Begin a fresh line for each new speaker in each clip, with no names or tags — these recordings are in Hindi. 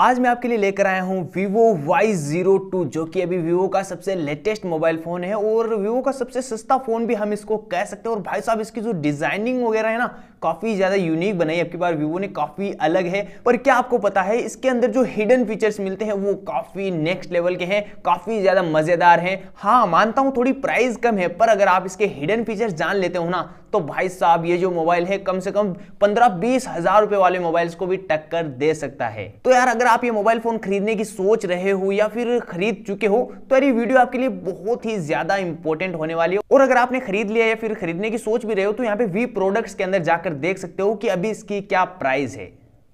आज मैं आपके लिए लेकर आया हूँ Vivo Y02 जो कि अभी Vivo का सबसे लेटेस्ट मोबाइल फ़ोन है और Vivo का सबसे सस्ता फ़ोन भी हम इसको कह सकते हैं और भाई साहब इसकी जो डिज़ाइनिंग वगैरह है ना काफ़ी ज़्यादा यूनिक बनाई आपकी बार Vivo ने काफ़ी अलग है पर क्या आपको पता है इसके अंदर जो हिडन फीचर्स मिलते हैं वो काफ़ी नेक्स्ट लेवल के हैं काफ़ी ज़्यादा मज़ेदार हैं हाँ मानता हूँ थोड़ी प्राइस कम है पर अगर आप इसके हिडन फीचर्स जान लेते हो ना तो भाई साहब ये जो मोबाइल है कम से कम पंद्रह बीस हज़ार रुपये वाले मोबाइल्स को भी टक्कर दे सकता है तो यार अगर आप ये मोबाइल फ़ोन खरीदने की सोच रहे हो या फिर खरीद चुके हो तो यार ये वीडियो आपके लिए बहुत ही ज़्यादा इंपॉर्टेंट होने वाली है और अगर आपने खरीद लिया या फिर खरीदने की सोच भी रहे हो तो यहाँ पे वी प्रोडक्ट्स के अंदर जाकर देख सकते हो कि अभी इसकी क्या प्राइस है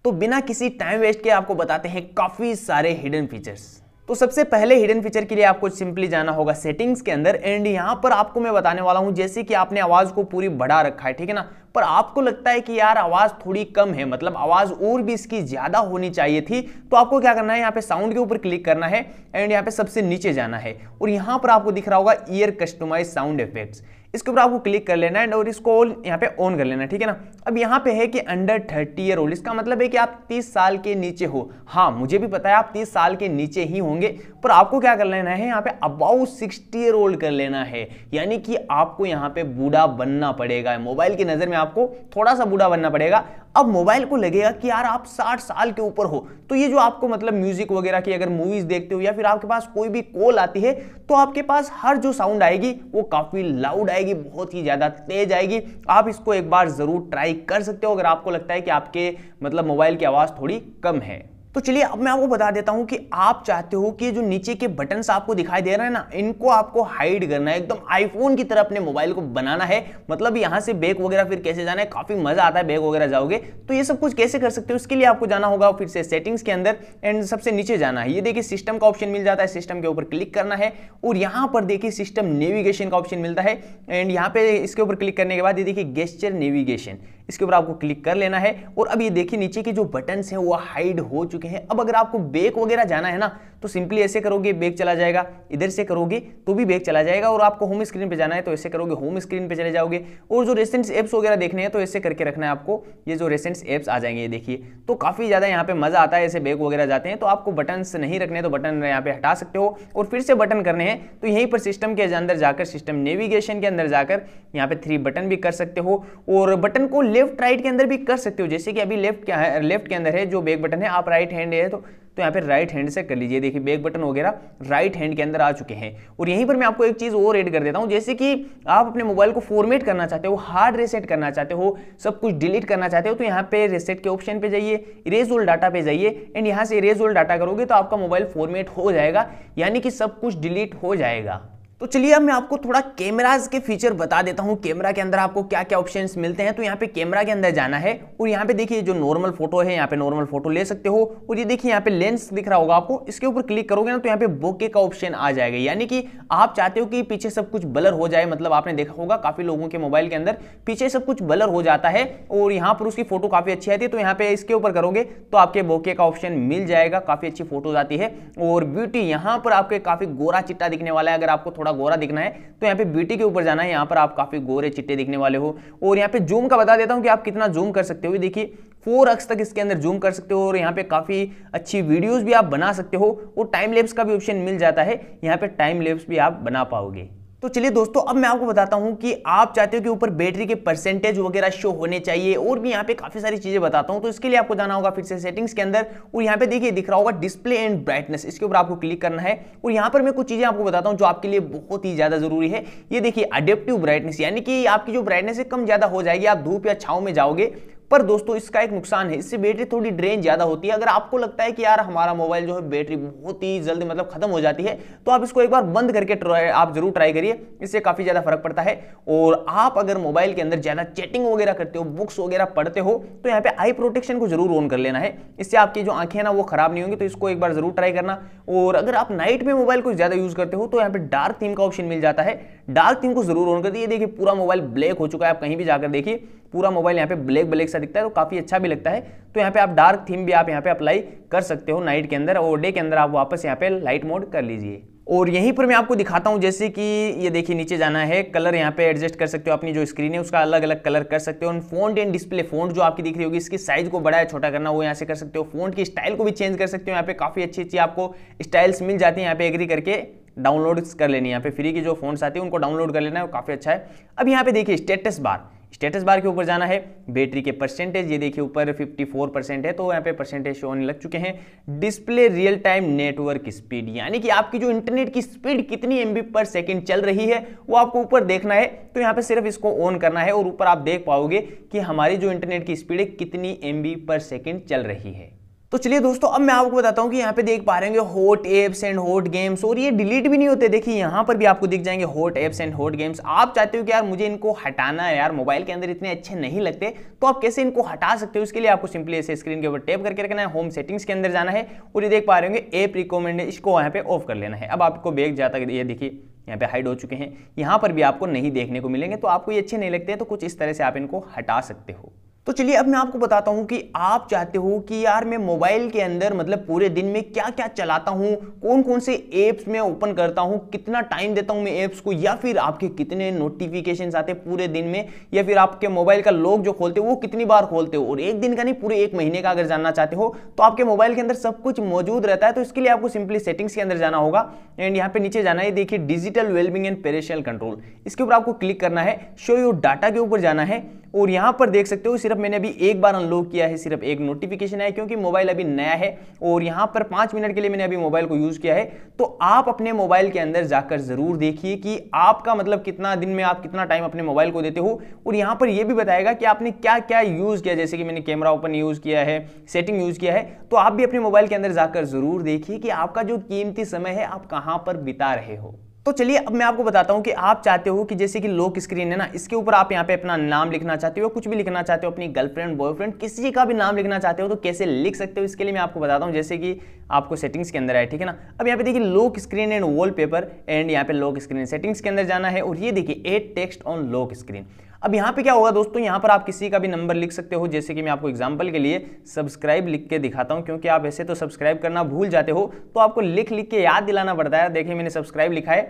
तो बिना किसी टाइम वेस्ट के आपको बताते हैं काफ़ी सारे हिडन फीचर्स तो सबसे पहले हिडन फीचर के लिए आपको सिंपली जाना होगा सेटिंग्स के अंदर एंड यहाँ पर आपको मैं बताने वाला हूँ जैसे कि आपने आवाज़ को पूरी बढ़ा रखा है ठीक है ना पर आपको लगता है कि यार आवाज़ थोड़ी कम है मतलब आवाज़ और भी इसकी ज़्यादा होनी चाहिए थी तो आपको क्या करना है यहाँ पे साउंड के ऊपर क्लिक करना है एंड यहाँ पे सबसे नीचे जाना है और यहाँ पर आपको दिख रहा होगा ईयर कस्टमाइज साउंड इफेक्ट्स इसके ऊपर आपको क्लिक कर लेना है और इसको यहाँ पे ऑन कर लेना ठीक है ना अब यहाँ पे है कि अंडर थर्टी ईयर ओल्ड इसका मतलब है कि आप तीस साल के नीचे हो हाँ मुझे भी पता है आप तीस साल के नीचे ही होंगे पर आपको क्या कर लेना है यहाँ पे अबाउ सिक्सटी ईयर ओल्ड कर लेना है यानी कि आपको यहाँ पे बूढ़ा बनना पड़ेगा मोबाइल की नज़र में आपको थोड़ा सा बूढ़ा बनना पड़ेगा अब मोबाइल को लगेगा कि यार आप 60 साल के ऊपर हो तो ये जो आपको मतलब म्यूजिक वगैरह की अगर मूवीज देखते हो या फिर आपके पास कोई भी कॉल आती है तो आपके पास हर जो साउंड आएगी वो काफ़ी लाउड आएगी बहुत ही ज़्यादा तेज आएगी आप इसको एक बार ज़रूर ट्राई कर सकते हो अगर आपको लगता है कि आपके मतलब मोबाइल की आवाज़ थोड़ी कम है तो चलिए अब मैं आपको बता देता हूं कि आप चाहते हो कि जो नीचे के बटन आपको दिखाई दे रहे हैं ना इनको आपको हाइड करना है एकदम आईफोन की तरह अपने मोबाइल को बनाना है मतलब यहाँ से बैग वगैरह फिर कैसे जाना है काफी मजा आता है बैग वगैरह जाओगे तो ये सब कुछ कैसे कर सकते हो उसके लिए आपको जाना होगा फिर से सेटिंग्स के अंदर एंड सबसे नीचे जाना है ये देखिए सिस्टम का ऑप्शन मिल जाता है सिस्टम के ऊपर क्लिक करना है और यहाँ पर देखिए सिस्टम नेविगेशन का ऑप्शन मिलता है एंड यहाँ पे इसके ऊपर क्लिक करने के बाद ये देखिए गेस्चर नेविगेशन इसके ऊपर आपको क्लिक कर लेना है और अब ये देखिए नीचे के जो बटन्स हैं वो हाइड हो चुके हैं अब अगर आपको बैक वगैरह जाना है ना तो सिंपली ऐसे करोगे बैक चला जाएगा इधर से करोगे तो भी बैक चला जाएगा और आपको होम स्क्रीन पर जाना है तो ऐसे करोगे होम स्क्रीन पर चले जाओगे और जो रेसेंट्स एप्स वगैरह देखने हैं तो ऐसे करके रखना है आपको ये जो रेसेंट्स एप्स आ जाएंगे ये देखिए तो काफ़ी ज़्यादा यहाँ पर मज़ा आता है ऐसे बैक वगैरह जाते हैं तो आपको बटन नहीं रखने तो बटन यहाँ पे हटा सकते हो और फिर से बटन करने हैं तो यहीं पर सिस्टम के अंदर जाकर सिस्टम नेविगेशन के अंदर जाकर यहाँ पे थ्री बटन भी कर सकते हो और बटन को लेफ्ट राइट के अंदर भी कर सकते हो जैसे कि अभी लेफ्ट क्या है लेफ्ट के अंदर है जो बैक बटन है आप राइट हैंड है तो तो यहाँ पे राइट हैंड से कर लीजिए देखिए बैक बटन वगैरह राइट हैंड के अंदर आ चुके हैं और यहीं पर मैं आपको एक चीज़ और ऐड कर देता हूँ जैसे कि आप अपने मोबाइल को फॉर्मेट करना चाहते हो हार्ड रीसेट करना चाहते हो सब कुछ डिलीट करना चाहते हो तो यहाँ पे रीसेट के ऑप्शन पे जाइए इरेज ओल्ड डाटा पे जाइए एंड यहाँ से इरेज ओल्ड डाटा करोगे तो आपका मोबाइल फॉर्मेट हो जाएगा यानी कि सब कुछ डिलीट हो जाएगा तो चलिए अब मैं आपको थोड़ा कैमराज के फीचर बता देता हूँ कैमरा के अंदर आपको क्या क्या ऑप्शंस मिलते हैं तो यहाँ पे कैमरा के अंदर जाना है और यहाँ पे देखिए जो नॉर्मल फोटो है यहाँ पे नॉर्मल फोटो ले सकते हो और ये देखिए यहाँ पे लेंस दिख रहा होगा आपको इसके ऊपर क्लिक करोगे ना तो यहाँ पे बोके का ऑप्शन आ जाएगा यानी कि आप चाहते हो कि पीछे सब कुछ बलर हो जाए मतलब आपने देखा होगा काफी लोगों के मोबाइल के अंदर पीछे सब कुछ बलर हो जाता है और यहाँ पर उसकी फोटो काफी अच्छी आती है तो यहाँ पे इसके ऊपर करोगे तो आपके बोके का ऑप्शन मिल जाएगा काफी अच्छी फोटोज आती है और ब्यूटी यहाँ पर आपके काफी गोरा चिट्टा दिखने वाला है अगर आपको थोड़ा गोरा दिखना है तो यहाँ पे ब्यूटी के ऊपर जाना है यहाँ पर आप काफ़ी गोरे चिट्टे दिखने वाले हो और यहाँ पे जूम का बता देता हूँ कि आप कितना जूम कर सकते हो देखिए फोर अक्स तक इसके अंदर जूम कर सकते हो और यहाँ पे काफ़ी अच्छी वीडियोज भी आप बना सकते हो और टाइम लेप्स का भी ऑप्शन मिल जाता है यहाँ पे टाइम लेप्स भी आप बना पाओगे तो चलिए दोस्तों अब मैं आपको बताता हूं कि आप चाहते हो कि ऊपर बैटरी के परसेंटेज वगैरह शो होने चाहिए और भी यहाँ पे काफ़ी सारी चीज़ें बताता हूं तो इसके लिए आपको जाना होगा फिर से सेटिंग्स के अंदर और यहाँ पे देखिए दिख रहा होगा डिस्प्ले एंड ब्राइटनेस इसके ऊपर आपको क्लिक करना है और यहाँ पर मैं कुछ चीज़ें आपको बताता हूँ जो आपके लिए बहुत ही ज़्यादा ज़रूरी है ये देखिए अडेप्टिव ब्राइटनेस यानी कि आपकी जो ब्राइटनेस है कम ज़्यादा हो जाएगी आप धूप या छाव में जाओगे पर दोस्तों इसका एक नुकसान है इससे बैटरी थोड़ी ड्रेन ज़्यादा होती है अगर आपको लगता है कि यार हमारा मोबाइल जो है बैटरी बहुत ही जल्द मतलब खत्म हो जाती है तो आप इसको एक बार बंद करके आप जरूर ट्राई करिए इससे काफ़ी ज़्यादा फर्क पड़ता है और आप अगर मोबाइल के अंदर ज़्यादा चैटिंग वगैरह करते हो बुक्स वगैरह पढ़ते हो तो यहाँ पे आई प्रोटेक्शन को जरूर ऑन कर लेना है इससे आपकी जो आंखें हैं ना वो खराब नहीं होंगी तो इसको एक बार जरूर ट्राई करना और अगर आप नाइट में मोबाइल को ज़्यादा यूज़ करते हो तो यहाँ पे डार्क थीम का ऑप्शन मिल जाता है डार्क थीम को जरूर ऑन कर दिए देखिए पूरा मोबाइल ब्लैक हो चुका है आप कहीं भी जाकर देखिए पूरा मोबाइल यहाँ पे ब्लैक ब्लैक सा दिखता है तो काफ़ी अच्छा भी लगता है तो यहाँ पे आप डार्क थीम भी आप यहाँ पे अप्लाई कर सकते हो नाइट के अंदर और डे के अंदर आप वापस यहाँ पे लाइट मोड कर लीजिए और यहीं पर मैं आपको दिखाता हूँ जैसे कि ये देखिए नीचे जाना है कलर यहाँ पे एडजस्ट कर सकते हो अपनी जो स्क्रीन है उसका अलग अलग कलर कर सकते हो फोन एंड डिस्प्ले फोन जो आपकी दिख रही होगी इसकी साइज को बड़ा या छोटा करना वो यहाँ से कर सकते हो फोन की स्टाइल को भी चेंज कर सकते हो यहाँ पे काफ़ी अच्छी अच्छी आपको स्टाइल्स मिल जाती है यहाँ पे एग्री करके डाउनलोड कर लेनी है यहाँ पे फ्री की जो फोन्स आते हैं उनको डाउनलोड कर लेना है काफ़ी अच्छा है अब यहाँ पे देखिए स्टेटस बार स्टेटस बार के ऊपर जाना है बैटरी के परसेंटेज ये देखिए ऊपर 54 परसेंट है तो यहाँ पे परसेंटेज शो होने लग चुके हैं display real time network speed यानी कि आपकी जो इंटरनेट की स्पीड कितनी एम पर सेकेंड चल रही है वो आपको ऊपर देखना है तो यहाँ पे सिर्फ इसको ऑन करना है और ऊपर आप देख पाओगे कि हमारी जो इंटरनेट की स्पीड है कितनी एम पर सेकेंड चल रही है तो चलिए दोस्तों अब मैं आपको बताता हूँ कि यहाँ पे देख पा रहे होंगे होट एप्स एंड होट गेम्स और ये डिलीट भी नहीं होते देखिए यहाँ पर भी आपको दिख जाएंगे होट एप्स एंड होट गेम्स आप चाहते हो कि यार मुझे इनको हटाना है यार मोबाइल के अंदर इतने अच्छे नहीं लगते तो आप कैसे इनको हटा सकते हो इसके लिए आपको सिंपली ऐसे स्क्रीन के ऊपर टैप करके रखना है होम सेटिंग्स के अंदर जाना है और ये देख पा रहे होंगे एप रिकमेंड इसको यहाँ पे ऑफ कर लेना है अब आपको बैग जाता ये देखिए यहाँ पे हाइड हो चुके हैं यहाँ पर भी आपको नहीं देखने को मिलेंगे तो आपको ये अच्छे नहीं लगते हैं तो कुछ इस तरह से आप इनको हटा सकते हो तो चलिए अब मैं आपको बताता हूँ कि आप चाहते हो कि यार मैं मोबाइल के अंदर मतलब पूरे दिन में क्या क्या चलाता हूँ कौन कौन से ऐप्स मैं ओपन करता हूँ कितना टाइम देता हूँ मैं ऐप्स को या फिर आपके कितने नोटिफिकेशन आते पूरे दिन में या फिर आपके मोबाइल का लोग जो खोलते हो वो कितनी बार खोलते हो और एक दिन का नहीं पूरे एक महीने का अगर जानना चाहते हो तो आपके मोबाइल के अंदर सब कुछ मौजूद रहता है तो इसके लिए आपको सिंपली सेटिंग्स के अंदर जाना होगा एंड यहाँ पे नीचे जाना है देखिए digital wellbeing and parental control इसके ऊपर आपको क्लिक करना है शो यू डाटा के ऊपर जाना है और यहाँ पर देख सकते हो सिर्फ मैंने अभी एक बार अनलॉक किया है सिर्फ एक नोटिफिकेशन है क्योंकि मोबाइल अभी नया है और यहाँ पर पाँच मिनट के लिए मैंने अभी मोबाइल को यूज़ किया है तो आप अपने मोबाइल के अंदर जाकर ज़रूर देखिए कि आपका मतलब कितना दिन में आप कितना टाइम अपने मोबाइल को देते हो और यहाँ पर यह भी बताएगा कि आपने क्या क्या यूज़ किया जैसे कि मैंने कैमरा ओपन यूज़ किया है सेटिंग यूज़ किया है तो आप भी अपने मोबाइल के अंदर जाकर ज़रूर देखिए कि आपका जो कीमती समय है आप कहाँ पर बिता रहे हो तो चलिए अब मैं आपको बताता हूँ कि आप चाहते हो कि जैसे कि लॉक स्क्रीन है ना इसके ऊपर आप यहाँ पे अपना नाम लिखना चाहते हो कुछ भी लिखना चाहते हो अपनी गर्लफ्रेंड बॉयफ्रेंड किसी का भी नाम लिखना चाहते हो तो कैसे लिख सकते हो इसके लिए मैं आपको बताता हूँ जैसे कि आपको सेटिंग्स के अंदर है ठीक है ना अब यहाँ पे देखिए लॉक स्क्रीन एंड वॉल एंड यहाँ पे लॉक स्क्रीन सेटिंग्स के अंदर जाना है और ये देखिए add text on lock screen अब यहाँ पे क्या होगा दोस्तों यहाँ पर आप किसी का भी नंबर लिख सकते हो जैसे कि मैं आपको एग्जाम्पल के लिए सब्सक्राइब लिख के दिखाता हूँ क्योंकि आप ऐसे तो सब्सक्राइब करना भूल जाते हो तो आपको लिख लिख के याद दिलाना पड़ता है देखिए मैंने सब्सक्राइब लिखा है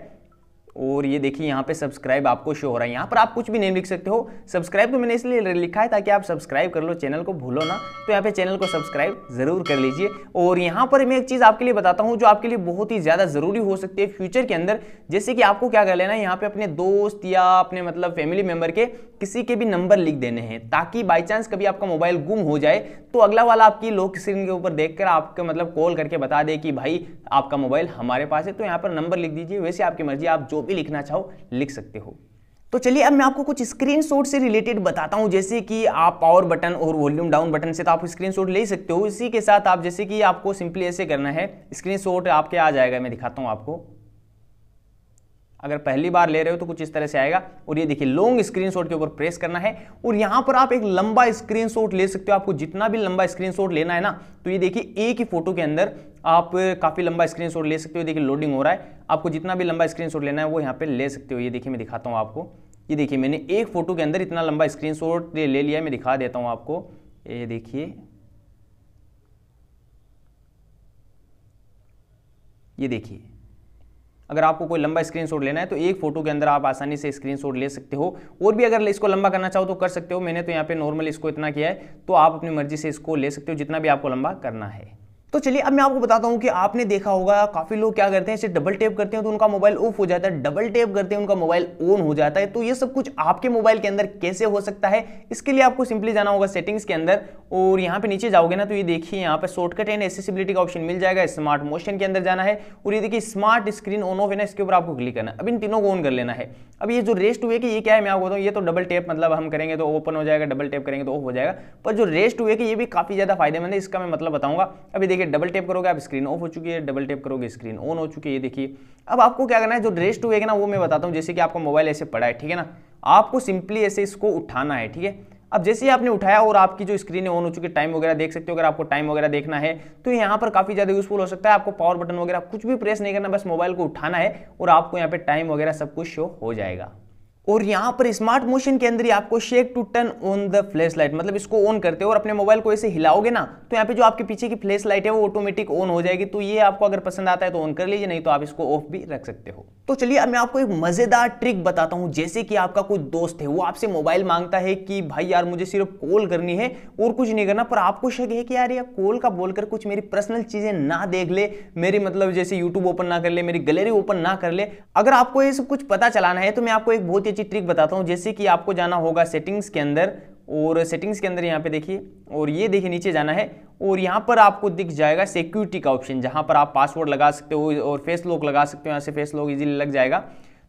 और ये देखिए यहाँ पे सब्सक्राइब आपको शो हो रहा है यहाँ पर आप कुछ भी नेम लिख सकते हो सब्सक्राइब तो मैंने इसलिए लिखा है ताकि आप सब्सक्राइब कर लो चैनल को भूलो ना तो यहाँ पे चैनल को सब्सक्राइब ज़रूर कर लीजिए और यहाँ पर मैं एक चीज़ आपके लिए बताता हूँ जो आपके लिए बहुत ही ज़्यादा ज़रूरी हो सकती है फ्यूचर के अंदर जैसे कि आपको क्या कर लेना है यहाँ पर अपने दोस्त या अपने मतलब फैमिली मेम्बर के किसी के भी नंबर लिख देने हैं ताकि बाई चांस कभी आपका मोबाइल गुम हो जाए तो अगला वाला आपकी लोक स्क्रीन के ऊपर देख कर मतलब कॉल करके बता दे कि भाई आपका मोबाइल हमारे पास है तो यहाँ पर नंबर लिख दीजिए वैसे आपकी मर्जी आप जो भी लिखना चाहो लिख सकते हो तो चलिए अब मैं आपको कुछ शॉट से रिलेटेड बताता हूँ जैसे कि आप पावर बटन और वॉल्यूम डाउन बटन से तो आप शॉट ले सकते हो इसी के साथ आप जैसे कि आपको सिंपली ऐसे करना है शॉट आपके आ जाएगा मैं दिखाता हूँ आपको अगर पहली बार ले रहे हो तो कुछ इस तरह से आएगा और ये देखिए लॉन्ग स्क्रीनशॉट के ऊपर प्रेस करना है और यहां पर आप एक लंबा स्क्रीनशॉट ले सकते हो आपको जितना भी लंबा स्क्रीनशॉट लेना है ना तो ये देखिए एक ही फोटो के अंदर आप काफ़ी लंबा स्क्रीनशॉट ले सकते हो देखिए लोडिंग हो रहा है आपको जितना भी लंबा स्क्रीन लेना है वो यहाँ पे ले सकते हो ये देखिए मैं दिखाता हूँ आपको ये देखिए मैंने एक फोटो के अंदर इतना लंबा स्क्रीन ले लिया है मैं दिखा देता हूँ आपको ये देखिए ये देखिए अगर आपको कोई लंबा स्क्रीनशॉट लेना है तो एक फोटो के अंदर आप आसानी से स्क्रीनशॉट ले सकते हो और भी अगर इसको लंबा करना चाहो तो कर सकते हो मैंने तो यहाँ पे नॉर्मल इसको इतना किया है तो आप अपनी मर्जी से इसको ले सकते हो जितना भी आपको लंबा करना है तो चलिए अब मैं आपको बताता हूं कि आपने देखा होगा काफ़ी लोग क्या करते हैं इसे डबल टेप करते हैं तो उनका मोबाइल ऑफ हो जाता है डबल टेप करते हैं उनका मोबाइल ऑन हो जाता है तो ये सब कुछ आपके मोबाइल के अंदर कैसे हो सकता है इसके लिए आपको सिंपली जाना होगा सेटिंग्स के अंदर और यहाँ पे नीचे जाओगे ना तो ये देखिए यहाँ पर शॉर्टकट एंड एसेसिबिलिटी का ऑप्शन मिल जाएगा स्मार्ट मोशन के अंदर जाना है और ये देखिए स्मार्ट स्क्रीन ऑन ऑफ है ना इसके ऊपर आपको क्लिक करना अब इन तीनों को ऑन कर लेना है अब ये जो रेस्ट हुए कि ये क्या है मैं आपको बताऊँ ये तो डबल टेप मतलब हम करेंगे तो ओपन हो जाएगा डबल टेप करेंगे तो ऑफ हो जाएगा पर जो रेस्ट हुए कि ये भी काफ़ी ज़्यादा फायदेमंद है इसका मैं मतलब बताऊंगा अभी देखिए डबल टेप करोगे आप स्क्रीन ऑफ हो चुकी है डबल टेप करोगे स्क्रीन ऑन हो चुकी है देखिए अब आपको क्या करना है जो ड्रेस टू है ना वो मैं बताता हूँ जैसे कि आपका मोबाइल ऐसे पड़ा है ठीक है ना आपको सिंपली ऐसे इसको उठाना है ठीक है अब जैसे ही आपने उठाया और आपकी जो स्क्रीन है ऑन हो चुकी है टाइम वगैरह देख सकते हो अगर आपको टाइम वगैरह देखना है तो यहाँ पर काफ़ी ज़्यादा यूजफुल हो सकता है आपको पावर बटन वगैरह कुछ भी प्रेस नहीं करना बस मोबाइल को उठाना है और आपको यहाँ पे टाइम वगैरह सब कुछ शो हो जाएगा और यहाँ पर स्मार्ट मोशन के अंदर ही आपको shake to turn on the flashlight मतलब इसको ऑन करते हो और अपने मोबाइल को ऐसे हिलाओगे ना तो यहाँ पे जो आपके पीछे की फ्लैश लाइट है वो ऑटोमेटिक ऑन हो जाएगी तो ये आपको अगर पसंद आता है तो ऑन कर लीजिए नहीं तो आप इसको ऑफ भी रख सकते हो तो चलिए अब मैं आपको एक मजेदार ट्रिक बताता हूँ जैसे कि आपका कोई दोस्त है वो आपसे मोबाइल मांगता है कि भाई यार मुझे सिर्फ कॉल करनी है और कुछ नहीं करना पर आपको शक है कि यार यार कॉल का बोलकर कुछ मेरी पर्सनल चीजें ना देख ले मेरी मतलब जैसे यूट्यूब ओपन ना कर ले मेरी गैलरी ओपन ना कर ले अगर आपको ये सब कुछ पता चलाना है तो मैं आपको एक बहुत ही अच्छी ट्रिक बताता हूँ जैसे कि आपको जाना होगा सेटिंग्स के अंदर और सेटिंग्स के अंदर यहाँ पे देखिए और ये देखिए नीचे जाना है और यहाँ पर आपको दिख जाएगा सिक्योरिटी का ऑप्शन जहाँ पर आप पासवर्ड लगा सकते हो और फेस लॉक लगा सकते हो यहाँ से फेस लॉक इजीली लग जाएगा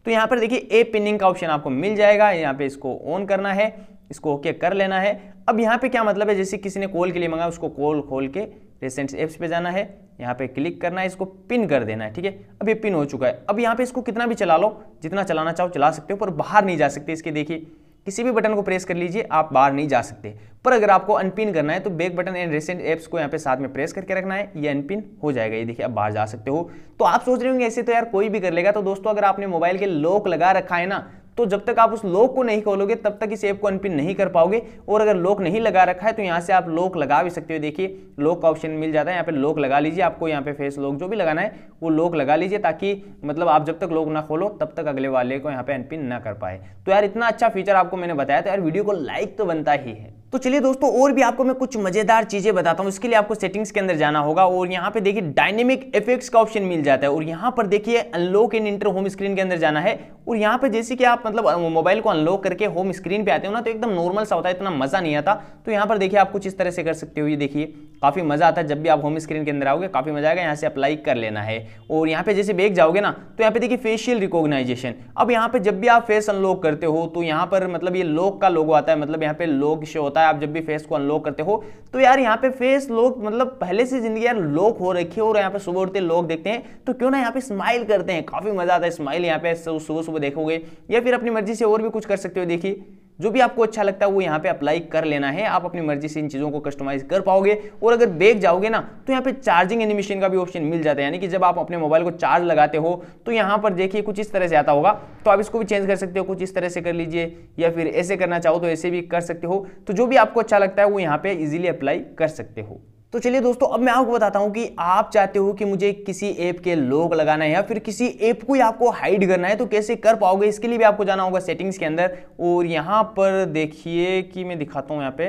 तो यहाँ पर देखिए ए पिनिंग का ऑप्शन आपको मिल जाएगा यहाँ पे इसको ऑन करना है इसको ओके कर लेना है अब यहाँ पे क्या मतलब है जैसे किसी ने कॉल के लिए मंगाया उसको कॉल खोल के रिसेंट एप्स पे जाना है यहाँ पे क्लिक करना है इसको पिन कर देना है ठीक है अब ये पिन हो चुका है अब यहाँ पे इसको कितना भी चला लो जितना चलाना चाहो चला सकते हो पर बाहर नहीं जा सकते इसके देखिए किसी भी बटन को प्रेस कर लीजिए आप बाहर नहीं जा सकते पर अगर आपको अनपिन करना है तो back button and recent apps को यहाँ पे साथ में प्रेस करके रखना है ये अनपिन हो जाएगा ये देखिए आप बाहर जा सकते हो तो आप सोच रहे होंगे ऐसे तो यार कोई भी कर लेगा तो दोस्तों अगर आपने मोबाइल के लॉक लगा रखा है ना तो जब तक आप उस लॉक को नहीं खोलोगे तब तक इस ऐप को अनपिन नहीं कर पाओगे और अगर लॉक नहीं लगा रखा है तो यहाँ से आप लॉक लगा भी सकते हो देखिए लॉक का ऑप्शन मिल जाता है यहाँ पे लॉक लगा लीजिए आपको यहाँ पे फेस लॉक जो भी लगाना है वो लॉक लगा लीजिए ताकि मतलब आप जब तक लॉक ना खोलो तब तक अगले वाले को यहाँ पे अनपिन ना कर पाए तो यार इतना अच्छा फीचर आपको मैंने बताया था यार वीडियो को लाइक तो बनता ही है तो चलिए दोस्तों और भी आपको मैं कुछ मज़ेदार चीज़ें बताता हूँ इसके लिए आपको सेटिंग्स के अंदर जाना होगा और यहाँ पे देखिए डायनेमिक इफेक्ट्स का ऑप्शन मिल जाता है और यहाँ पर देखिए unlock and enter home screen के अंदर जाना है और यहाँ पे जैसे कि आप मतलब मोबाइल को अनलॉक करके होम स्क्रीन पे आते हो ना तो एकदम नॉर्मल सा होता है इतना मज़ा नहीं आता तो यहाँ पर देखिए आप कुछ इस तरह से कर सकते हो ये देखिए काफ़ी मज़ा आता है जब भी आप होम स्क्रीन के अंदर आओगे काफ़ी मज़ा आएगा यहाँ से अप्लाई कर लेना है और यहाँ पे जैसे बैग जाओगे ना तो यहाँ पे देखिए फेशियल रिकॉग्नाइजेशन अब यहाँ पे जब भी आप फेस अनलॉक करते हो तो यहाँ पर मतलब ये लॉक का लोगो आता है मतलब यहाँ पे लॉक शो होता है आप जब भी फेस को अनलॉक करते हो तो यार यहाँ पे फेस लॉक मतलब पहले से जिंदगी यार लॉक हो रखी है और यहाँ पे सुबह उठते लॉक देखते हैं तो क्यों ना यहाँ पे स्माइल करते हैं काफ़ी मज़ा आता है स्माइल यहाँ पे सुबह सुबह देखोगे या फिर अपनी मर्जी से और भी कुछ कर सकते हो देखिए जो भी आपको अच्छा लगता है वो यहाँ पे अप्लाई कर लेना है आप अपनी मर्जी से इन चीज़ों को कस्टमाइज कर पाओगे और अगर बैग जाओगे ना तो यहाँ पे चार्जिंग एनिमेशन का भी ऑप्शन मिल जाता है यानी कि जब आप अपने मोबाइल को चार्ज लगाते हो तो यहाँ पर देखिए कुछ इस तरह से आता होगा तो आप इसको भी चेंज कर सकते हो कुछ इस तरह से कर लीजिए या फिर ऐसे करना चाहो तो ऐसे भी कर सकते हो तो जो भी आपको अच्छा लगता है वो यहाँ पर ईजिली अप्लाई कर सकते हो तो चलिए दोस्तों अब मैं आपको बताता हूँ कि आप चाहते हो कि मुझे किसी ऐप के लोग लगाना है या फिर किसी ऐप को ही आपको हाइड करना है तो कैसे कर पाओगे इसके लिए भी आपको जाना होगा सेटिंग्स के अंदर और यहाँ पर देखिए कि मैं दिखाता हूँ यहाँ पे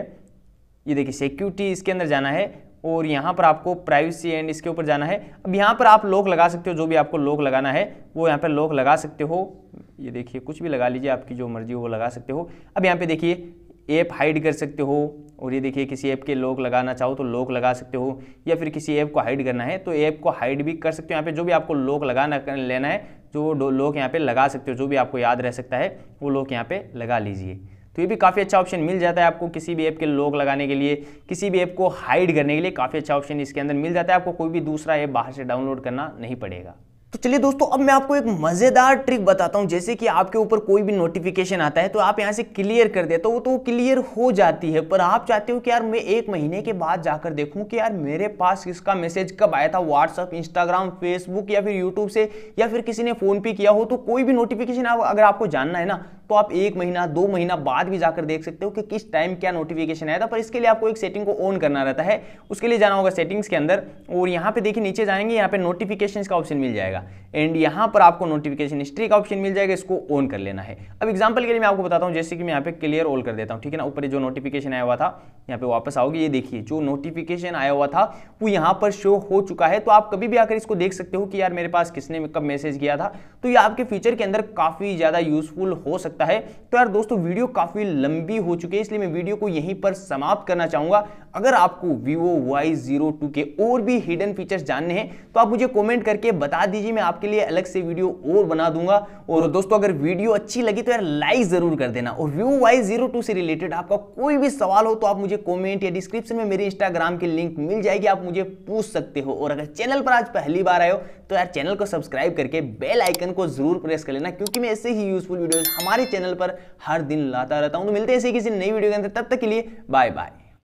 ये देखिए सिक्योरिटी इसके अंदर जाना है और यहाँ पर आपको प्राइवेसी एंड इसके ऊपर जाना है अब यहाँ पर आप लॉक लगा सकते हो जो भी आपको लॉक लगाना है वो यहाँ पर लॉक लगा सकते हो ये देखिए कुछ भी लगा लीजिए आपकी जो मर्जी हो वो लगा सकते हो अब यहाँ पे देखिए ऐप हाइड कर सकते हो और ये देखिए किसी ऐप के लॉक लगाना चाहो तो लॉक लगा सकते हो या फिर किसी ऐप को हाइड करना है तो ऐप को हाइड भी कर सकते हो यहाँ पे जो भी आपको लॉक लगाना लेना है जो लॉक यहाँ पे लगा सकते हो जो भी आपको याद रह सकता है वो लॉक यहाँ पे लगा लीजिए तो ये भी काफ़ी अच्छा ऑप्शन मिल जाता है आपको किसी भी ऐप के लॉक लगाने के लिए किसी भी ऐप को हाइड करने के लिए काफ़ी अच्छा ऑप्शन इसके अंदर मिल जाता है आपको कोई भी दूसरा ऐप बाहर से डाउनलोड करना नहीं पड़ेगा तो चलिए दोस्तों अब मैं आपको एक मज़ेदार ट्रिक बताता हूँ जैसे कि आपके ऊपर कोई भी नोटिफिकेशन आता है तो आप यहाँ से क्लियर कर देते हो तो क्लियर तो हो जाती है पर आप चाहते हो कि यार मैं एक महीने के बाद जाकर देखूँ कि यार मेरे पास किसका मैसेज कब आया था व्हाट्सअप इंस्टाग्राम फेसबुक या फिर यूट्यूब से या फिर किसी ने फ़ोन पे किया हो तो कोई भी नोटिफिकेशन अगर आपको जानना है ना तो आप एक महीना दो महीना बाद भी जाकर देख सकते हो कि किस टाइम क्या नोटिफिकेशन आया था पर इसके लिए आपको एक सेटिंग को ऑन करना रहता है उसके लिए जाना होगा सेटिंग्स के अंदर और यहाँ पे देखिए नीचे जाएंगे यहाँ पे नोटिफिकेशन का ऑप्शन मिल जाएगा एंड यहाँ पर आपको नोटिफिकेशन हिस्ट्री का ऑप्शन मिल जाएगा इसको ऑन कर लेना है अब एग्जाम्पल के लिए मैं आपको बताता हूँ जैसे कि मैं यहाँ पे क्लियर ऑल कर देता हूँ ठीक है ना ऊपर जो नोटिफिकेशन आया हुआ था यहाँ पे वापस आओगे ये देखिए जो नोटिफिकेशन आया हुआ था वो यहाँ पर शो हो चुका है तो आप कभी भी आकर इसको देख सकते हो कि यार मेरे पास किसने कब मैसेज किया था तो ये आपके फ्यूचर के अंदर काफ़ी ज़्यादा यूजफुल हो सकता सकता है तो यार दोस्तों वीडियो काफ़ी लंबी हो चुकी है इसलिए मैं वीडियो को यहीं पर समाप्त करना चाहूंगा अगर आपको वीवो वाई जीरो टू के और भी हिडन फीचर्स जानने हैं तो आप मुझे कमेंट करके बता दीजिए मैं आपके लिए अलग से वीडियो और बना दूंगा और दोस्तों अगर वीडियो अच्छी लगी तो यार लाइक ज़रूर कर देना और वीवो वाई जीरो टू से रिलेटेड आपका कोई भी सवाल हो तो आप मुझे कॉमेंट या डिस्क्रिप्शन में मेरे इंस्टाग्राम की लिंक मिल जाएगी आप मुझे पूछ सकते हो और अगर चैनल पर आज पहली बार आए हो तो यार चैनल को सब्सक्राइब करके बेल आइकन को जरूर प्रेस कर लेना क्योंकि मैं ऐसे ही यूजफुल वीडियोस हमारे चैनल पर हर दिन लाता रहता हूं तो मिलते हैं ऐसे किसी नई वीडियो के अंदर तब तक के लिए बाय बाय